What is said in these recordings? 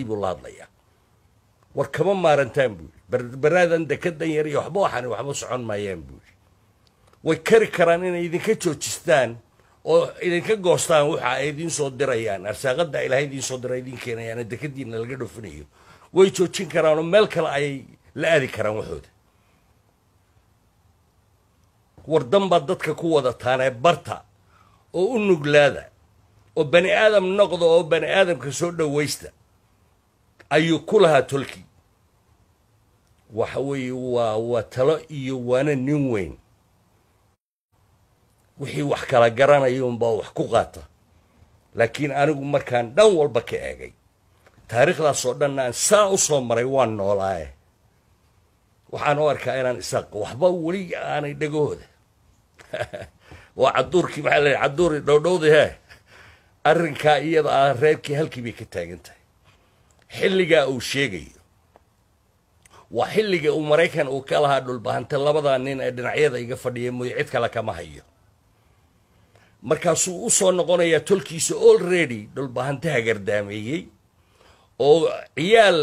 shaqadii buu la hadlayaa war kama maarantaan buu buuhi baraadan dekadan yar iyo waxba waxaan waxba socon maayaan buuhi way kari karaan inay idinka joojistaan oo idinka goostaan waxa ay idiin soo dirayaan arsaaqada ilaahay idiin soo dira idiin keenayaana dekadiina laga dhufinayo way joojin karaanoo meel kale ayay la aadi karaan waxooda wardan baad dadka ku wadataanee barta oo u nuglaada oo bani aadam noqda oo bani aadamka soo dhowaysta ayuu ku lahaa tolki waxa weeye waa waa talo iyo waana nin weyn wixii wax kala garanayuunbaa wax ku qaata laakiin anigu markaan dhan walba ka eegay taariikhdaasoo dhanna aan saa u soo maray waan noolaaye waxaan u arkaa inaan isaq waxba weli aanay dhagahooda waa caduurkii maxaa la cadduuri dhowdhowdi hee arrinkaa iyada ah reebkii halkii bay ka taagan tahay xilligaa uu sheegayo waa xilliga uu maraykan uu ka lahaa dhulbahante labadaa nin ee dhinacyada iga fadhiyay muy cid kale kama hayo markaasuu u soo noqonayaa tolkiisa olready dhulbahante hagardaameeyey oo ciyaal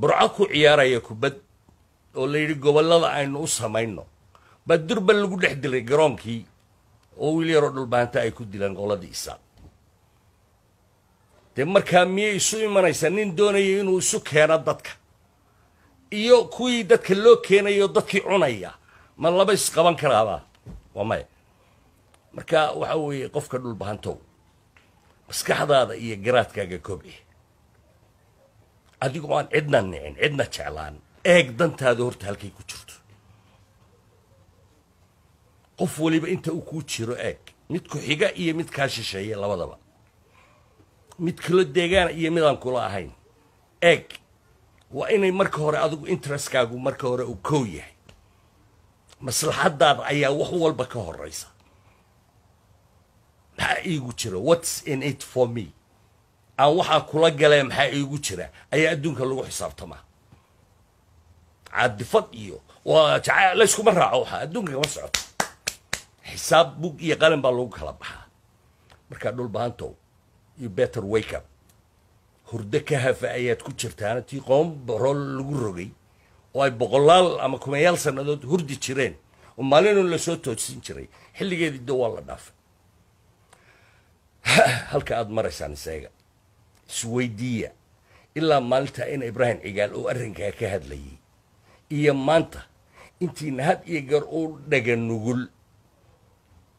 burco ku ciyaaraya kubad oo layidhi gobollada aynu u samayno baa durban lagu dhex dilay garoonkii oo wiil yaroo dhulbahante ay ku dilaan qoladiisa dee markaa miyay isu imanaysaa nin doonaya inuu isu keeno dadka iyo kuwii dadka loo keenayo dadkii cunaya ma laba isqaban karaaba waa maya marka waxa weeye qofka dhulbahantow maskaxdaada iyo garaadkaaga kobci adigoo aan cidna nicin cidna jeclaan eeg dantaada horta halkay ku jirto qof weliba inta uu kuu jiro eeg mid ku xiga iyo mid kaa shisheeya labadaba mid kula deegaan iyo midaan kula ahayn eeg waa inay marka hore adigu interestkaagu marka hore uu kow yahay maslaxadaada ayaa wax walba ka horeysa maxaa iigu jira whats in it for me aan waxaa kula galee maxaa iigu jira ayaa adduunka lagu xisaabtamaa caadifad iyo layskuma raaco waxaa adduunka kama socoto xisaab bug iyo qalin baa lagu kala baxaa markaa dhulbaantow iyo better wake up hurdo ka hafa ayaad ku jirtaana tii qoom barool lagu rogay oo ay boqolaal ama kumayaal sannadood hurdi jireen oo maalinu lasoo toodsin jiray xilligeedii da waa la dhaafay halka aada maraysaan isaga isweydiiya ilaa maalinta in ibraahim cigaal oo arrinkaa ka hadlayay iyo maanta intiina had iyo gar u dhaga nugul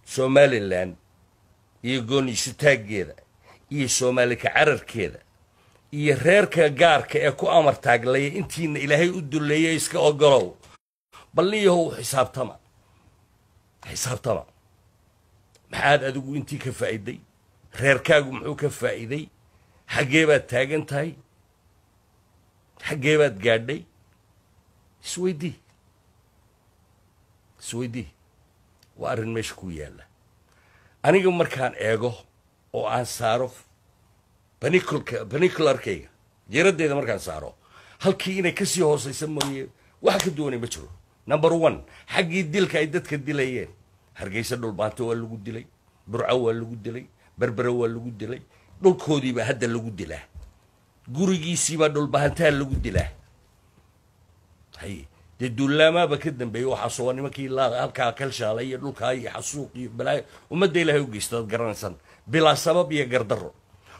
somalilan iyo gooni iyo soomaalika cararkeeda iyo reerka gaarka ee ku amar taaglaya intiina ilaahay u dulleeyay iska ogolow balniyahow xisaabtama xisaabtama maxaad adigu intii ka faa'iday reerkaagu muxuu ka faa'iiday xaggee baad taagan tahay xaggee baad gaadhay isweydii isweydii waa arrin meesha ku yaalla aniga markaan eego oo aan saaro banicularkayga jiradeeda markaan saaro halkii inay kasii hoosaysa mooye waxa ka duwanay ma jiro number one xaggii dilka ay dadka dilayeen hargeysa dhulmaanto waa lagu dilay burco waa lagu dilay berbera waa lagu dilay dhulkoodiibaa hadda lagu dilaa gurigiisiibaa dhulbahantaa lagu dilaa hay dee duulaamaaba ka dambeeya waxaasoo nimankii halkaa kalshaalay iyo dhulkaa iyo xasuuq iyo balaayo ummadda ilaahay u geysta dad garanaysaan bilaa sabab iyo gardaro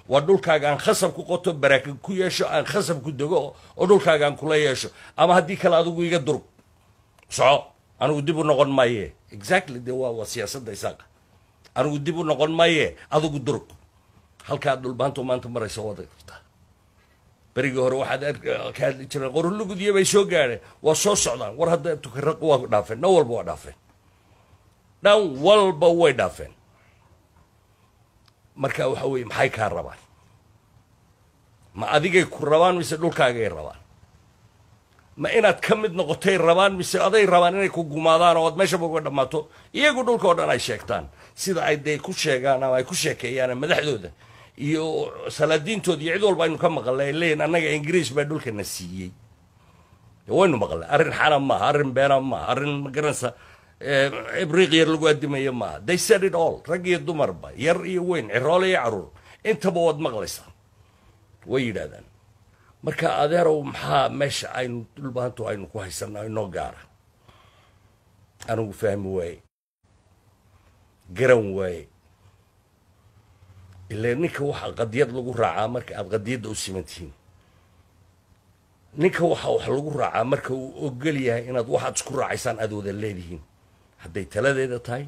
waa dhulkaaga aan khasab ku qoto baraakin ku yeesho aan khasab ku dego oo dhulkaaga aan kula yeesho ama haddii kale adigu iga durug soco anigu dib u noqon maaye exactly dee waa waa siyaasadda isaaqa anigu dib u noqon maaye adigu durug halkaad dhulbaantu maanta marayso waada kartaa berigii hore waxaad ka hadli jireen qorulugudyo bay soo gaadheen waa soo socdaan war hadda tukaraq waa dhaafeen dhan walba waa dhaafeen dhan walba way dhaafeen markaa waxa weeye maxay kaa rabaan ma adigay ku rabaan mise dhulkaagay rabaan ma inaad ka mid noqotay rabaan mise aday rabaan inay ku gumaadaan oo aad meeshaba uga dhammaato iyagu dhulka oo dhan ay sheegtaan sida ay dee ku sheegaan ama ay ku sheekeeyaan madaxdooda iyo salaadiintooda iyo cid walba aynu ka maqalnay ay leeyihin annaga ingiriis baa dhulkana siiyey waynu maqalnay arrin xaram maaha arrin beena maaha arrin magaransa ibriiq eh, eh, yar lagu adimayo maaha they said it all rag iyo dumarba yar iyo weyn cirool eh, iyo caruur intaba waad maqlaysaa way yidhahdaan marka adeerow maxaa meesha aynu dulbaantu aynu ku haysanaa inoo gaara anigu fahmi waaye garan waaye ilaa ninka waxaa qadiyad lagu raacaa marka aada qadiyadda u siman tihiin ninka waxa wax lagu raacaa marka uu ogol yahay inaad waxaad isku raacaysaan aada wada leedihiin hadday taladeeda tahay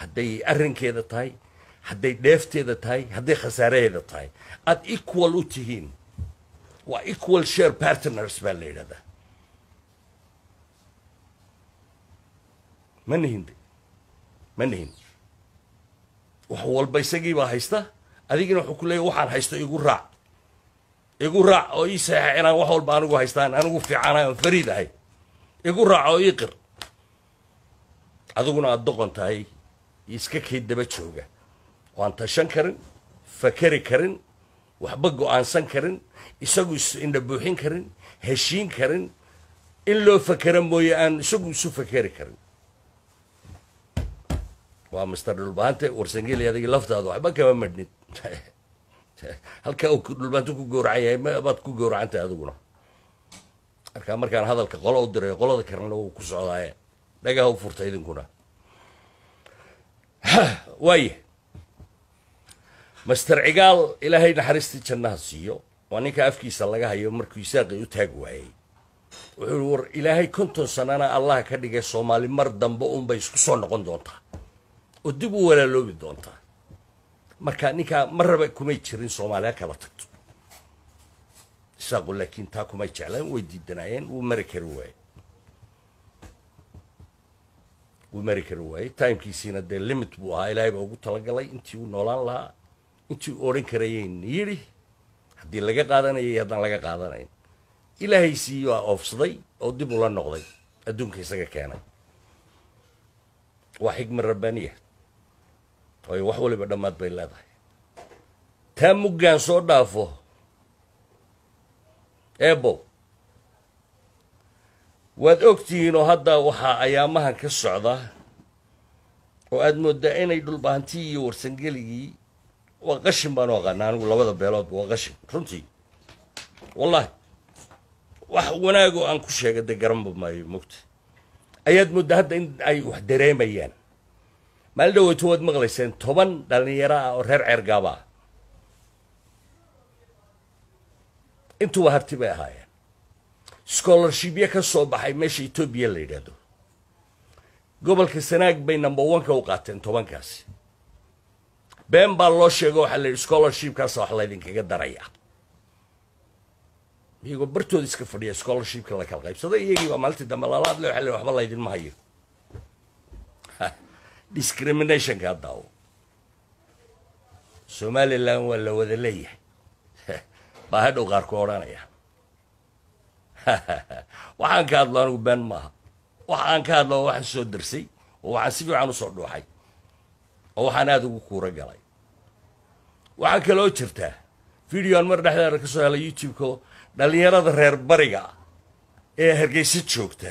hadday arrinkeeda tahay hadday dheefteeda tahay hadday khasaaraheeda tahay aad equal u tihiin waa equal share partners baa la yidhahdaa ma nihin ma nihin wax walba isagiibaa haysta adigina wuxuu ku leeya waxaan haysto igu raac igu raac oo ii saeexa inaan wax walba anigu haystaan anigu fiicaana aan fariid ahay igu raac oo ii qir adiguna aad doqon tahay iska kii daba jooga aan tashan karin fakeri karin waxba go-aansan karin isagu isindha buuxin karin heshiin karin in loo fakera mooye aan isagu isu fakeri karin waa mister dhulbaante warsangeli adigii laftaada waxba kama madhnid halkaa uu dhulbaante ku gowracan yahay baad ku gowracantay adiguna markaa markaan hadalka qola u diray qolada kalena wuu ku socdaaye dhagaha u furta idinkuna waaye master cigaal ilaahay naxariistii jannaha siiyo waa ninka afkiisa laga hayo markuu isaaqii u taag waayey wuxuu war ilaahay konton sanana allah ka dhigay soomaali mar dambe unbay isku soo noqon doontaa oo dib u walaaloobi doontaa marka ninkaa marraba kumay jirin soomaaliya kala tagto isaaqu laakiin taa kumay jeclaan way diidanaayeen wuu mari kari waaye wuu mari kari waayey timekiisiina dee limit buu ahaa ilaahay baa ugu talagalay intii uu noolaan lahaa intii uu odhan karayayn yidhi haddii laga qaadanayo haddaan laga qaadanayn ilaahaysii waa oofsaday oo dib ula noqday adduunka isaga keenay waa xigma rabbaniya waayo wax waliba dhammaad bay leedahay taa muggaan soo dhaafo ebow waad ogtihiinoo hadda waxaa ayaamahan ka socda oo aada moodaa inay dhulbaantii iyo warsangeligii waa qashin baanu aqaanaa anigu labada beeloodba waa qashin runtii wallaahi wax wanaagoo aan ku sheega dee garanba maayo mogta ayaad moodaa hadda in ay wax dareemayaan maalin dhaweyto waad maqlayseen toban dhallinyaro ah oo reer ceergaaba ah intuuba harti bay ahaayeen scholarshipyo ka soo baxay meesha etoobiya la yidhaahdo gobolka sanaag bay number oneka u qaateen tobankaasi been baa loo sheego waxaa la yidhi scholarshipkaasa wax laydinkaga daraya iyagoo bartooda iska fadhiya scholarshipka la kala qaybsaday iyagii baa maalintii dambe lala hadlay waxa la waxba laydinma hayo discriminationka hadda o somalilan waa la wada leeyahay baa hadhow ku odhanaya waxaan ka hadlo anigu been maaha waxa aan ka hadlo waxaan soo darsay oo waxaan si fiican usoo dhuuxay oo waxaan aada ugu kuura galay waxaa kaloo jirtaa videoan mar dhexdeeda kasoo soo helay youtube-ka dhallinyarada reer bariga ee hargeysa joogta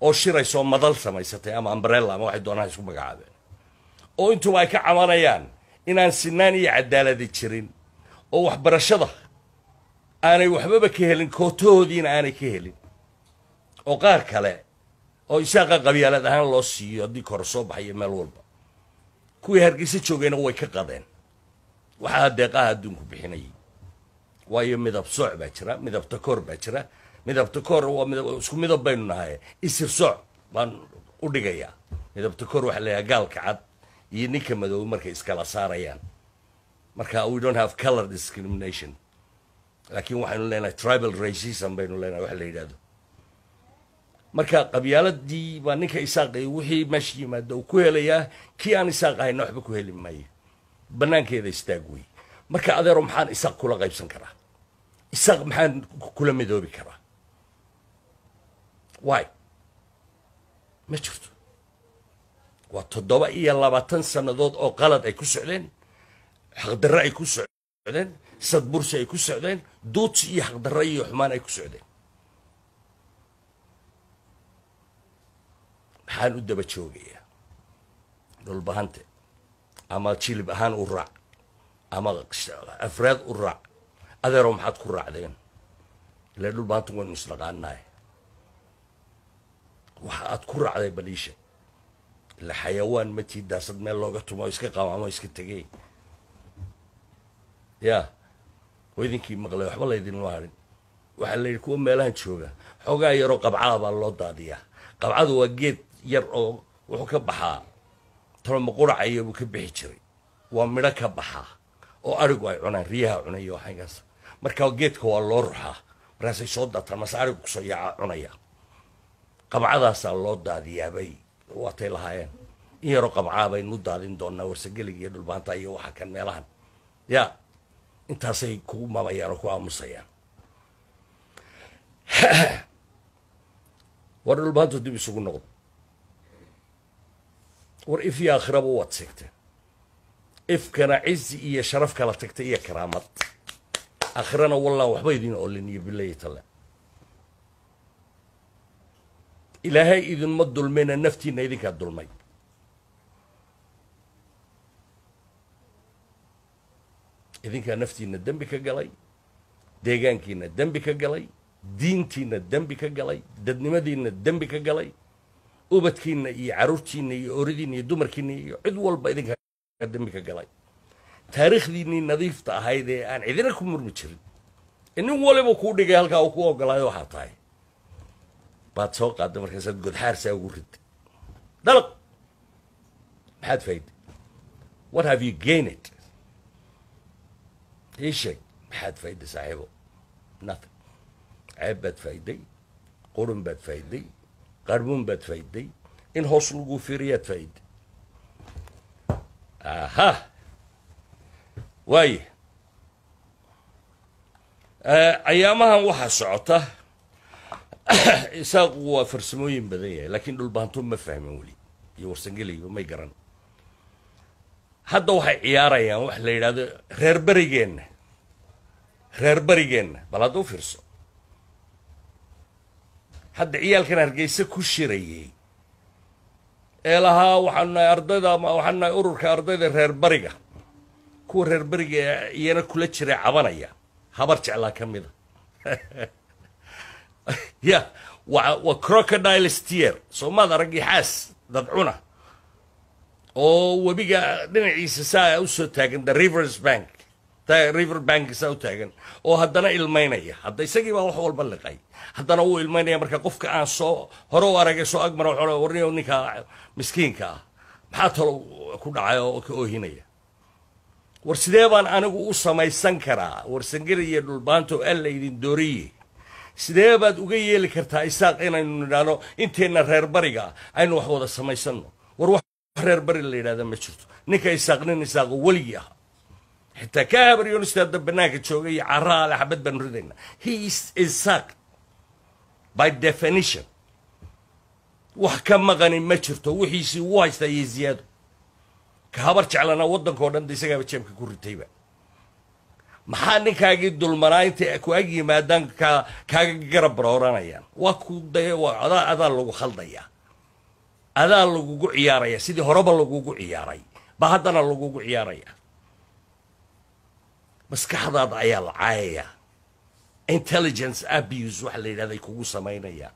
oo shiraysa oo madal samaysatay ama ambrella ama waxay doonaan isku magacaabeen oo intuba ay ka cabanayaan inaan sinaan iyo cadaaladi jirin oo waxbarashada aanay waxbaba ka helin kootahoodiina aanay ka helin oo qaar kale oo isaaqa qabyaalad ahaan loo siiyo haddii kore soo baxayo meel walba kuwii hargeysa joogayna way ka qadeen waxaa deeqaha adduunku bixinayay waayo midab sooc baa jira midab takoor baa jira midab takoor waa isku midab baynu nahaye isir sooc baan u dhigayaa midab takoor waxaa la gaalka cad iyo ninka madoobe markay iskala saarayaan marka we don't have color discrimination laakiin waxaynu leenahay tribal racism baynu leenahay wax la yidhahdo marka qabyaaladii baa ninka isaaqay wixii meesha yimaado uu ku helayaa kii aan isaaq ahayna waxba ku heli maayo banaankeeda istaag wey marka adeero maxaan isaaq kula qaybsan karaa isaaq maxaan kula midoobi karaa wy ma jirto waa toddoba iyo labaatan sannadood oo qalad ay ku socdeen xaqdarre ay ku socdeen sadbursi ay ku socdeen duuji iyo xaqdarra iyo xumaan ay ku socdeen maxaan u daba joogayaa dhulbahante ama jilib ahaan u raac ama afraad u raac adeerow maxaad ku raacdeen ilaa dhulbahanta waynu isdhaqaanahay waxa aad ku raacday baliisha ila xayawaan matii daasad meel looga tumo iska qaamo ama iska tegey yaa oo idinkii maqlay waxba laydin maarin waxaa layidhi kuwa meelahan jooga xoogaa yaroo qabcada baa loo daadiyaa qabcadu waa geed yar oo wuxuu ka baxaa tolomaqudrac iyo buu ka bixi jiray waa midho ka baxaa oo arigu ay cunaan riyaha cunay waxaas markaa geedka waa loo ruxaa markaasay soo daataan mase arigu kusoo yaaca cunaya qabcadaasaa loo daadiyaabay waatay lahaayeen in yaroo qabcaa baynu daadin doonaa warsageligaiyo dhulbaanta iyo waxa kan meelahan ya intaasay ku mamayaan oo ku aamusayaan war dhulbaantu dib isugu noqdo war ifii aakhiraba waad seegteen ifkana cizi iyo sharaf kala tagta iyo karaamad akhirana wallaan waxba idin olin iyo bilayi talle ilaahay idinma dulmayna naftiina idinkaa dulmay idinkaa naftiina dembi ka galay deegaankiina dembi ka galay diintiina dembi ka galay dadnimadiina dembi ka galay ubadkiina iyo caruurtiina iyo oridiina iyo dumarkiina iyo cid walba idinkaa dembi ka galay taariikhdiinnii nadiifta ahayd ee aan cidina ku murmi jirin e nin waliba kuu dhigay halkaa uu ku ogolaayo waxaa tahay baad soo qaadda markaasaad godxaarsaa ugu ridday dalaq maxaad faaiday what have you gained ii sheeg maxaad faa'iday saaxiibo nothing ceeb baad faa'iday qurun baad faa'iday qarbuun baad faa'iday in hoos laguu fiiriyaad faa'iday aha waaye eh, cayaamahan waxaa socota isaaqugu waa farsamooyin badan yahay laakiin dhulbaanto ma fahmin weli iyo warsangelayba may garan hadda waxay ciyaarayaan wax la yidhahdo reer berigeenna reer berigeenna bal hadda u fiirso hadda ciyaalkan hargeysa ku shirayey ee lahaa waxaanu nahay ardayda waxaanu nahay ururka ardayda reer beriga kuwa reer beriga iyana kula jiray cabanaya habar jeclaa ka mida ya wa waa crocodile stier soomaad aragixaas cuna oo webiga dhinaciisa saa usoo taagan the rivers bank river bank saa u taagan oo haddana ilmaynaya hadda isagii baa wax walba liqay haddana wuu ilmaynaya marka qofka aan soo hore u aragay soo agmar waxaan warniyo ninka miskiinka ah maxaa talo ku dhacay oo ka oohinaya war sidee baan anigu u samaysan karaa warsangeliya dhulbaanto aan laydin dooriye sidee baad uga yeeli kartaa isaaq inaynu nidhaahno inteenna reer bariga ah, aynu wax wada samaysanno war reer bari la yidhahda ma jirto ninka isaaqnin nin isaaqo weligii ahaa xitaa ka habaryonista hadda banaanka jooga iyo caraale xabad baanu ridayna he is isaaq by definition wax ka maqani ma jirto wixiisii uu haystaa iyo ziyaado ka habar jeclanaa waddankao dhan da isagaaba jeebka ku ritayba maxaa ninkaagii dulmanaa intay ku ag yimaadaan kaaga garab barooranayaan waa ku adaa adaa lagu khaldayaa adaa lagugu ciyaaraya sidii horeba lagugu ciyaaray ba haddana lagugu ciyaaraya maskaxdaada ayaa la caayaya intelligence abuse waxa la yidhahday kugu samaynayaan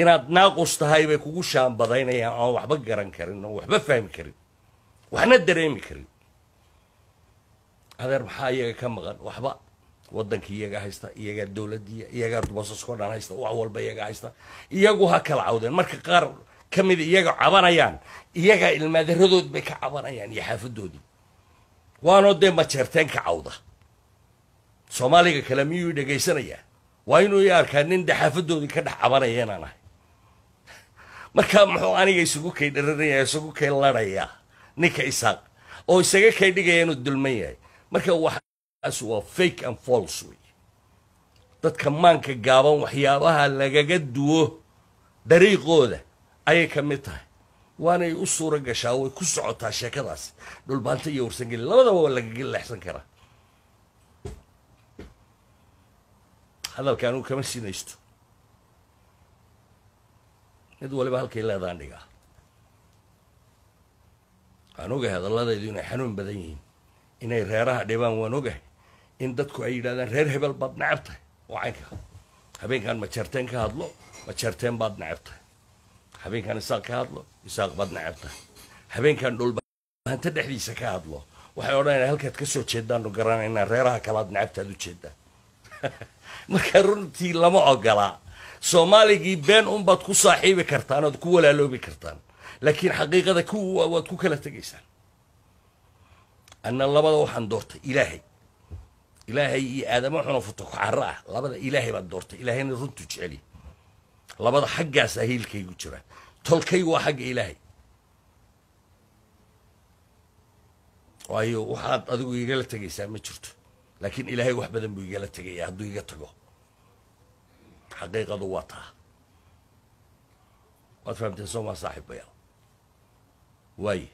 inaad naaqus tahay bay kugu shaambadaynayaan oon waxba garan karin oon waxba fahmi karin waxna dareemi karin adeer maxaa iyaga ka maqan waxba waddankii iyaga haysta iyagaa dowladii iyagaa basaskoo dhan haysta wax walba iyaga haysta iyagu ha kala cawdeen marka qaar ka mida iyaga cabanayaan iyagaa ilmaadaradood bay ka cabanayaan iyo xaafadoodii waanoo dee majeerteen ka cawda soomaaliga kale miyuu dhegaysanayaa waa inuu i arkaa nin dee xaafadoodii ka dhex cabanaya inaan ahay markaa muxuu aniga isugu kay dharanaya isugu kay laraya ninka isaaq oo isaga kay dhigaya inuu dulman yahay marka as waa fake and false wey dadka maanka gaaban waxyaabaha lagaga duwo dariiqooda ayay ka mid tahay waanay u suura gashaa way ku socotaa sheekadaasi dhulbaanta iyo warsangeli labadaba waa lagaga leexsan karaa hadalka anugu kama sinaysto mid waliba halkay leedaan dhigaa waan ogahay hadalladaydu inay xanuun badan yihiin inay reeraha dhibaan waan ogahay in dadku ay yidhahdaan reer hebel baad necab tahay oo caynka habeenkaan majarteen ka hadlo majarteen baad necab tahay isaaq ka hadlo isaaq baad necab tahay dhulbahanta dhexdiisa ka hadlo waxay odhanayaan halkaad ka soo jeedaanu garanaynaa reeraha kalaad necabtaad u jeedaa marka runtii lama ogolaa soomaaligii been unbaad ku saaxiibi kartaan ood ku walaaloobi kartaan laakiin xaqiiqada kuwa waad ku kala tegaysaan anna labada waxaan doortay ilaahay ilaahay iyo aadama xuna futuxaro ah labada ilaahay baad doortay ilaahayna runtuu jeceli labada xaggaasaa ah hiilkaygu jira tolkaygu waa xagga ilaahay waayo waxaad adigu igala tegaysaa ma jirto laakiin ilaahay wax badan buu igala tegaya hadduu iga tago xaqiiqadu waa taa waad fahamteen soomaa saaxib bayaa waaye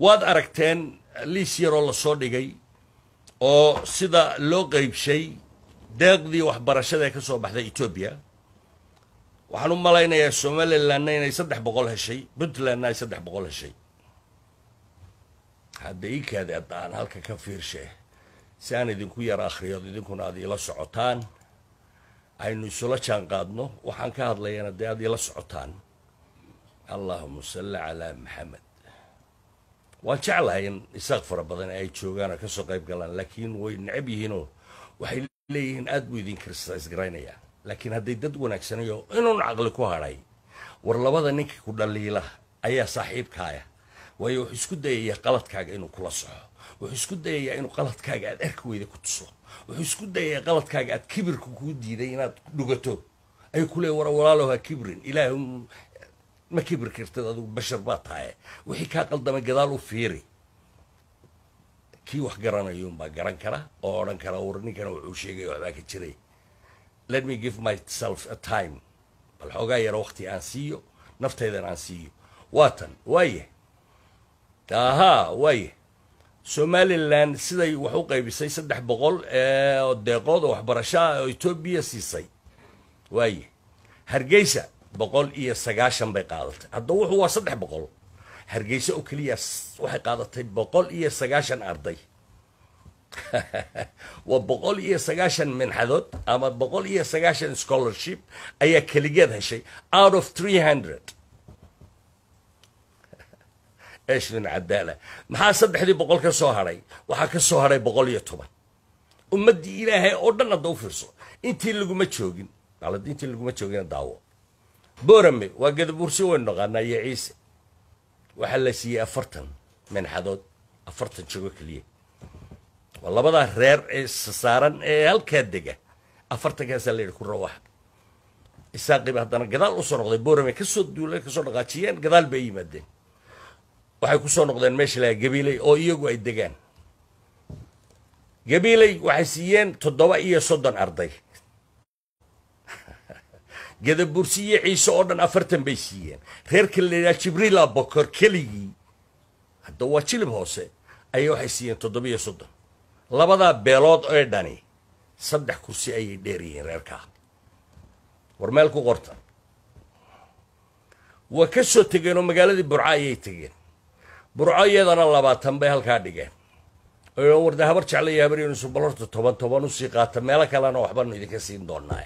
waad aragteen liis yaroo lasoo dhigay oo sida loo qeybshay deeqdii waxbarashada ee ka soo baxday etoobiya waxaan u malaynayaa somalilanna inay saddex boqol heshay puntlandna ay saddex boqol heshay hadda iikaadi adda aan halka ka fiirshee si aan idinku yar akhriyood idinkuna aad iila socotaan aynu isula jaanqaadno waxaan ka hadlayana dee aad iila socotaan allahuma salli calaa maxamed waan jeclahay in isaaq fara badan ay joogaan oo ka qayb galaan laakiin way necab yihiinoo waxay leeyihiin aad buu idin kristays laakiin hadday dad wanaagsanayo inuun caqli ku hadhay war labada ninka ku dhaliila ayaa saaxiibkaaya waayo wuxuu isku dayayaa qaladkaaga inuu kula soxo wuxuu isku dayayaa inuu qaladkaaga aada erkaweyda ku tuso wuxuu isku dayayaa qaladkaaga aada kibirka kuu diiday inaad dhugato ayuu ku leey war walaaloha kibrin ilaah ma kibir kartid adigu bashar baa tahay wixii kaa qaldama gadaal u fiiri kii wax garanayuunbaa garan kara oo odhan kara war ninkana wuxuu sheegay waxbaa ka jiray let me give myself a time bal xoogaa yara wakti aan siiyo naftaydan aan siiyo waatan waaye aha waaye somalilan siday wax u qaybisay saddex boqol eh, deeqood oo waxbarashaa ah oo siisay waaye hargeysa boqol iyo sagaashan bay qaadatay hadda wuxuu waa saddex boqol hargeysa oo keliya waxay qaadatay boqol iyo sagaashan arday waa boqol iyo sagaashan minxadood ama boqol iyo sagaashan scholarship ayaa keligeed heshay out of three hundred eshwin cadaala maxaa saddexdii boqol ka soo hadhay waxaa ka soo hadhay boqol iyo toban ummaddii ilaahay oo dhan hadda u fiirso intii laguma joogin maalad intii laguma joogina daawo boorame waa gadabuurso waynu naqaanaa iyo ciise waxaa la siiyey afartan minxadood afartan jago keliya waa labadaa reer ee saaran ee halkaa dega afartankaasaa layidhi ku rawaxa isaaqiiba haddana gadaal usoo noqday boorame kasoo duula kasoo dhaqaajiyeen gadaal bay yimaadeen waxay kusoo noqdeen meesha laha gabiiley oo iyagu ay degaan gabiiley waxay siiyeen toddoba iyo soddon arday gadabursiiyo ciise oo dhan afartan bay siiyeen reerka laydhaha jibriila bokor keligii hadda waa jilib hoose ayay waxay siiyeen toddobiyo soddon labadaa beelood ee dhani saddex kursi ayay dheeriyeen reerkaa war meel ku qorta waa ka soo tegeen oo magaaladii burco ayay tegeen burco iyadana labaatan bay halkaa dhigeen warda habar jeclaya habar yunisu bal toban toban usii qaata meelo kalena waxbaanu idinka siin doonnaa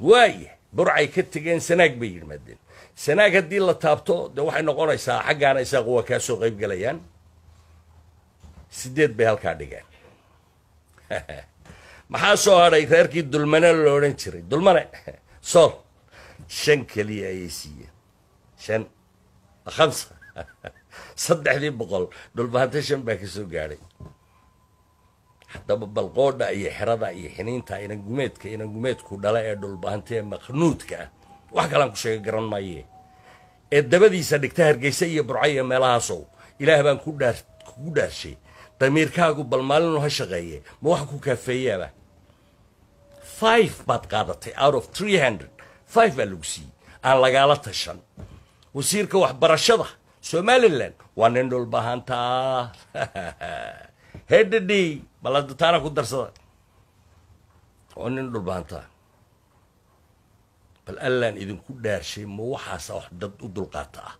waaya burcay ka tegeen sanaag bay yidhmaadeen sanaag haddii la taabto dee waxay noqonaysaa xaggaana isaaqu waa kaasoo qayb galayaan siddeed bay halkaa dhigeen maxaa soo hadhay reerkii dulmane lo odhan jiray dulmane sool shan keliya ayay siiyeen shan khamsa saddexdii boqol dhulbaanta shan baa ka soo gaadhay haddaba balqoodha iyo xerada iyo xiniinta inangumeedka gumeedku dhala ee dhulbahanta ee makhnuudka ah wax kalaan ku sheega garan maaye ee dabadiisa dhigta hargeysa iyo burcayo meelahaasow ilaah baan kugu dhaarshay damiirkaagu bal maalinuu ha shaqeeye ma wax ku kaafeeyaaba five baad qaadatay out of three hundred five baa lagu siiyey aan lagaala tashan wasiirka waxbarashada somalilan waa nin dhulbahantaa hedhadhey balada taana ku darsada oo nin dhulbaantaa bal allaan idinku dhaarshay ma waxaasaa wax dad u dulqaata ah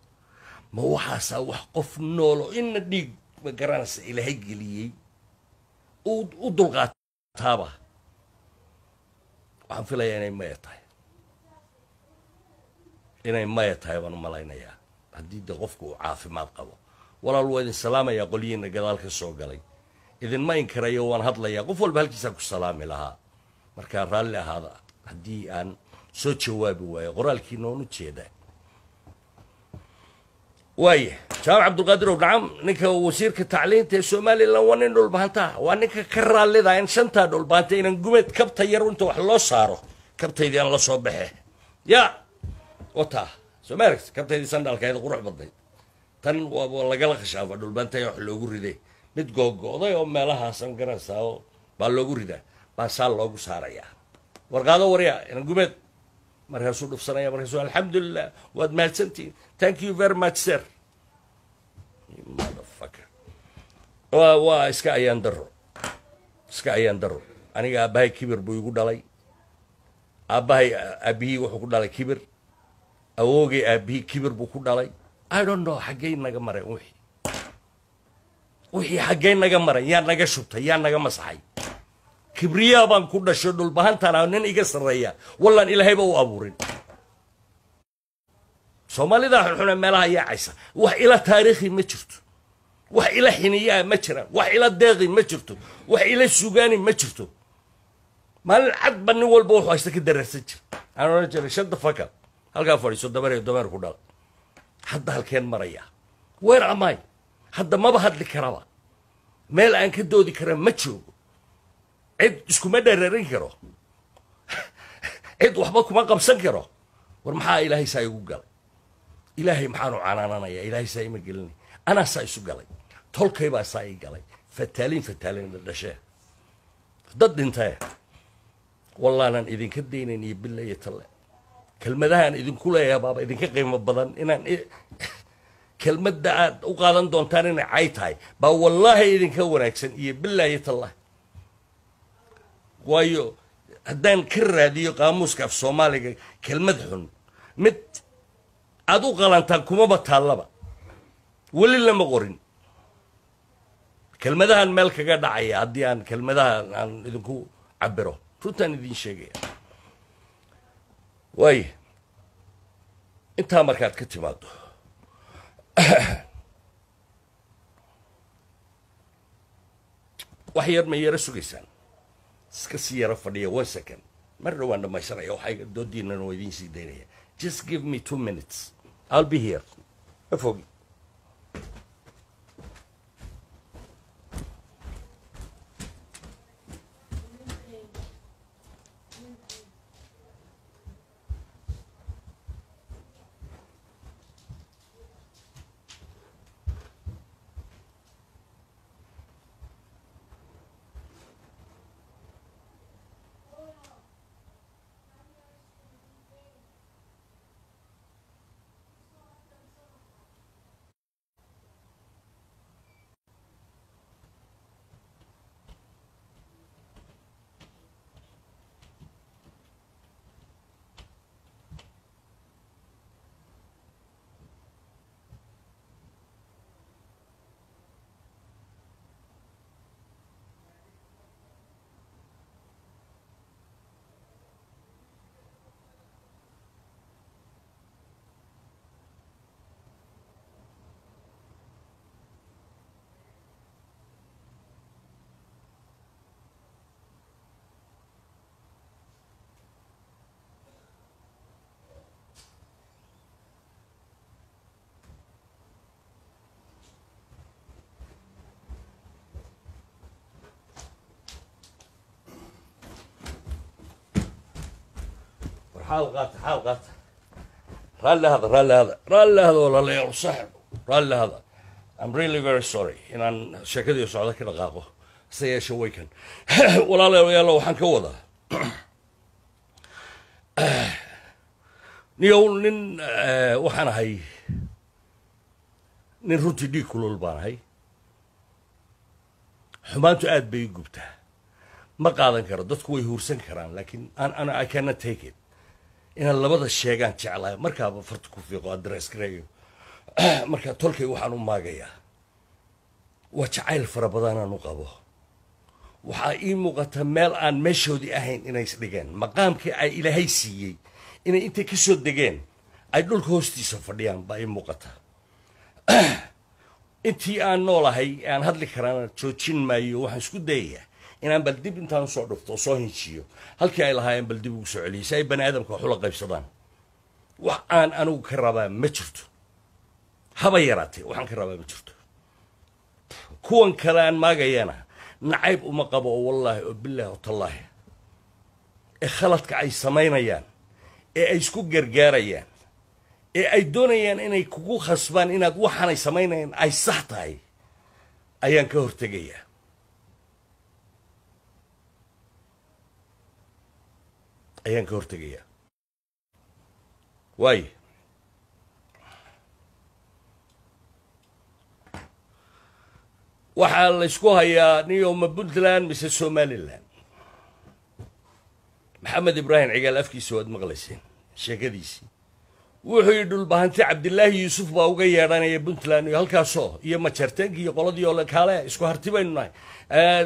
ma waxaasaa wax qof noolo inna dhiig ma garanaysa ilaahay geliyey u dulqaataaba waxaan filayaa inay maya tahay inay maya tahay baan umalaynayaa haddii de qofku uu caafimaad qabo walaal waa idin salaamayaa qolyihiinna gadaal ka soo galay idinma inkirayo waan hadlayaa qof walba halkiisaa ku salaami lahaa markaa raalli ahaada haddii aan soo jawaabi waayo qoraalkii noonu jeeda waaya jawaab cabdulqaadir nacam ninka wasiirka tacliinta ee somalilan waa nin dhulbahantaa waa ninka ka raallida in shantaa dhulbahanta inaan gumeed kabta yar inta wax loo saaro kabtaydii aan la soo baxe ya wataa somaargs kabtaydii sandhaalkaayda qurux badnayd tan waa lagala khashaafa dhulbahanta ee wax loogu riday mid googooday oo meelahaas ma baa loogu ridaa baa saa loogu saarayaa warqaado warya inangumeed markaasuu dhufsanaya markaasuu alxamdulilah waad mahadsantihiin thank you very much sir waa iska ayaan daro iska ayaan daro aniga aabbahay kibir buu igu dhalay aabbahay aabbihii wuxuu ku dhalay kibir awoogay aabbihii kibir buu ku dhalay i don't know xaggay naga maray wixii wixii xaggee naga maray yaa naga shubtay yaa naga masaxay kibriyaa baan ku dhashay dhulbahantaan nin iga sarreeya wallan ilaahayba u abuurin soomaalidaa xunxune meelaha yaacaysa wax ila taariikhi ma jirto wax ila xiniyaa ma jiraan wax ila deeqi ma jirto wax ila sugaani ma jirto maalin cadba nin walba wuxuu haysta ka daraarsan jir aan odhan jiray shanta faka halkaa fadhiiso dabar dabeer ku dhal hadda halkeen maraya weer amaay hadda maba hadli karaba meel aan ka doodi kara ma joogo cid iskuma dhararin karo cid waxba kuma qabsan karo war maxaa ilaahay saa igu galay ilaahay maxaanu canaananaya ilaahay saa ima gelinay anaa saa isu galay tolkaybaa saa i galay fataalin fataalin dhashee dad dhintae wallaanaan idinka daynayn iyo billa iyo talle kelmadahaan idinku leeyahay baaba idinka qiimo badan inaan kelmadda aad u qaadan doontaan inay cay tahay baa wallaahi idinka wanaagsan iyo bilaahi tallahi waayo haddaan ka raadiyo qaamuuska af soomaaliga kelmad xun mid aad u qalantaan kumaba taallaba weli lama qorin kelmadahan meel kaga dhacaya haddii aan kelmadahan aan idinku cabiro runtaan idin sheegaya waaya intaa markaad ka timaado wax yar ma yaro sugaysaan iska sii yaro fadhiya one second marna waan dhamaysanaya waxaa doodiinana waa idiin sii daynaya just give me two minutes i'll be here afogi xalqad xalqad raalli ahada raalli ahada raalli ahada walaalayaal saaxib raalli ahada i'm really very sorry inaan sheekadii socda ka dhaqaaqo hase yeeshe waykan walaalayaalo waxaan ka wadaa niyow nin waxaan ahay nin runtii dhiig kulul baan ahay xumaantu aad bay i gubtaa ma qaadan karo dadku way huursan karaan laakiin an i cannot take it inaan labada sheegaan jeclahay markaaba farta ku fiiqo adreskraayo marka tolkay waxaan u maagayaa waa jacayl fara badanaan u qabo waxaa ii muuqata meel aan meeshoodii ahayn inay isdhigeen maqaamkii ay ilaahay siiyey inay intay ka soo degeen ay dhulka hoostiisa fadhiyaan baa ii muuqata intii aan noolahay aan hadli karaan joojin maayo waxaan isku dayayaa inaan bal dib intaan soo dhufto soo hinjiyo halkii ay lahaayeen bal dib ugu soo celiyay si ay bani aadamka waxula qaybsadaan wax aan anigu ka rabaa ma jirto haba yaraatee waxaan ka rabaa ma jirto kuwan kale aan maagayana nacayb uma qabo oo wallaahi oo bilaahi oo tallaahi ee khaladka ay samaynayaan ee ay isku gargaarayaan ee ay doonayaan inay kugu khasbaan inaad waxaanay samaynayan ay sax tahay ayaan ka hortegayaa ayaan ka hortegayaa waay waxaa laysku hayaa niyoma puntland mise somalilan maxamed ibraahim cigaal afkiisa waad maqlayseen sheekadiisii wuxuu yidhi dhulbahanti cabdillaahi yuusuf baa uga yeedhanaya puntland iyo halkaasoo iyo majartenkii iyo qoladii ole kaale isku harti baynu nahay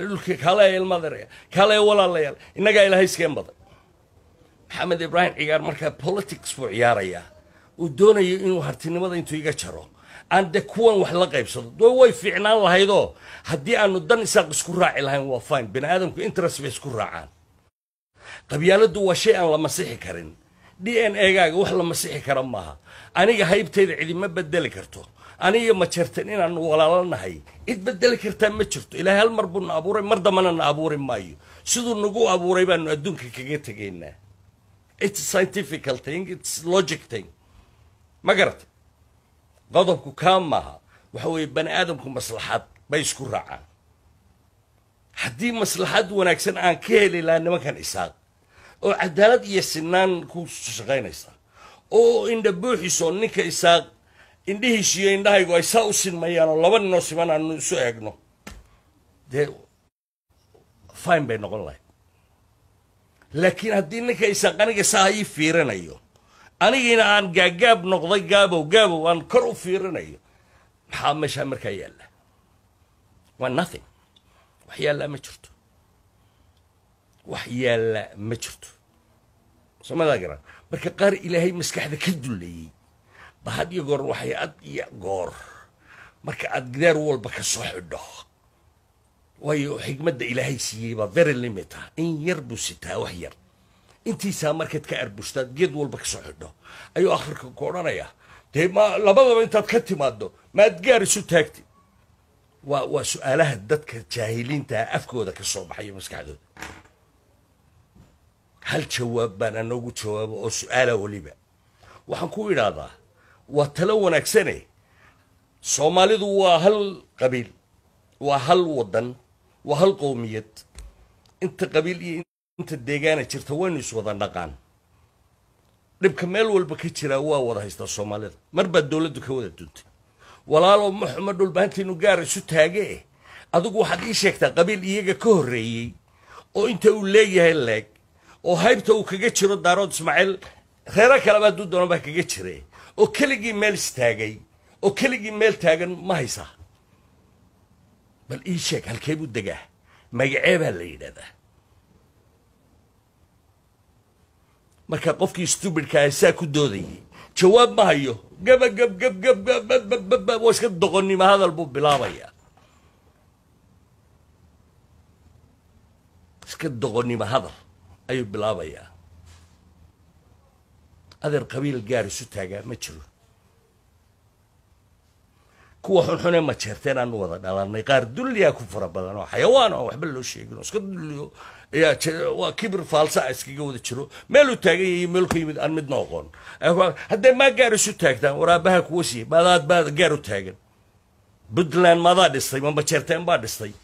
dhulkii kaale ilmader kaale walaalayaal innagaa ilaahay iskeen badan maxamed ibraahim cigaar markaa politics buu ciyaarayaa uu doonayo inuu hartinimada intuu iga jaro aan de kuwan wax la qaybsado do way fiicnaan lahaydoo haddii aanu dan isaaq isku raaci lahayn waa fine bani aadamku interest bay isku raacaan qabyaaladdu waa shay aan la masixi karin d n egaaga wax la masixi kara maaha aniga haybtayda cidima bedeli karto aniga ma jartan inaannu walaalanahay cid bedeli kartaa ma jirto ilaahay hal mar buu na abuuray mar dambana na abuuri maayo siduu nagu abuuray baanu adduunka kaga tegaynaa it's scientifical thing it's logic thing ma garatay qodobku kaa maaha waxa weeye bani aadamku maslaxad bay isku raacaan haddii maslaxad wanaagsan aan ka heli lahaa nimankan isaaq oo cadaalad iyo sinaan ku shaqaynaysa oo buuxiso ninka isaaq iyo indhahaygu ay saa u sinmayaanoo laba ninoo siman aanu isu eegno dee fine bay noqon lahay laakiin haddii ninka isan qaniga saa ii fiirinayo anigiina aan gaagaab noqday gaabow gaabow aan kor u fiirinayo maxaa meeshaa markaa yaalla waa nothing wax yaalla ma jirto wax yaalla ma jirto somadaa garaan marka qaar ilaahay maskaxda ka dullayey ba had iyo goor waxay ad iyo goor marka aad gidaar walba ka soo xidho waayo xigmadda ilaahay siiyeyba very limita in yar buu sitaa wax yar intiisaa markaad ka arbushtaad geed walba kasoo xidho ayuu akhrirka ku odhanayaa dee ma labadaba intaad ka timaado maad gaar isu taagti waa waa su-aalaha dadka jaahiliintaha ah afkooda ka soo baxayo maskaxdooda hal jawaab baan anoogu jawaabo oo su-aala weliba waxaan ku idhaahdaa waa talo wanaagsane soomaalidu waa hal qabiil waa hal waddan waa hal qowmiyad inta qabiil iyo inta deegaana jirta waynu wada dhaqaan dhibka meel walba ka jiraa waa wada haystaa soomaalida mar baad dowladdu ka wada duuntay walaalow maxuma dhulbaantiinnu gaar isu taagee adigu waxaad ii sheegtaa qabiil iyaga ka horreeyey oo inta uu leeyahay leeg oo haybta uu kaga jiro daarood ismaaciil reero kaleba hadduu doona baa kaga jire oo keligii meel istaagay oo keligii meel taagan ma haysaa bal ii sheeg halkee buu degaa magacee baa la yidhahdaa marka qofkii stubidkaa saa ku doodayay jawaab ma hayo gaba gab gab gab gabbabbabba waa iska doqonnimo hadal buu bilaabayaa iska doqonnimo hadal ayuu bilaabayaa adeer qabiil gaar isu taagaa ma jiro kuwa xunxune ma jeerteen aanu wada dhalanay qaar dulliyaa ku fara badan oo xayawaan oo waxba loo sheegin oo iska dulliyo ayaa waa kibir faalsa ah iskaga wada jiro meeluu taagan yahay meel ku yimid aan midna oqoon haddee maa gaar isu taagtaan waraabaha kuwa siiye maadaad baad gaar u taagan puntland maadaa dhistay ma majeerteen baa dhistay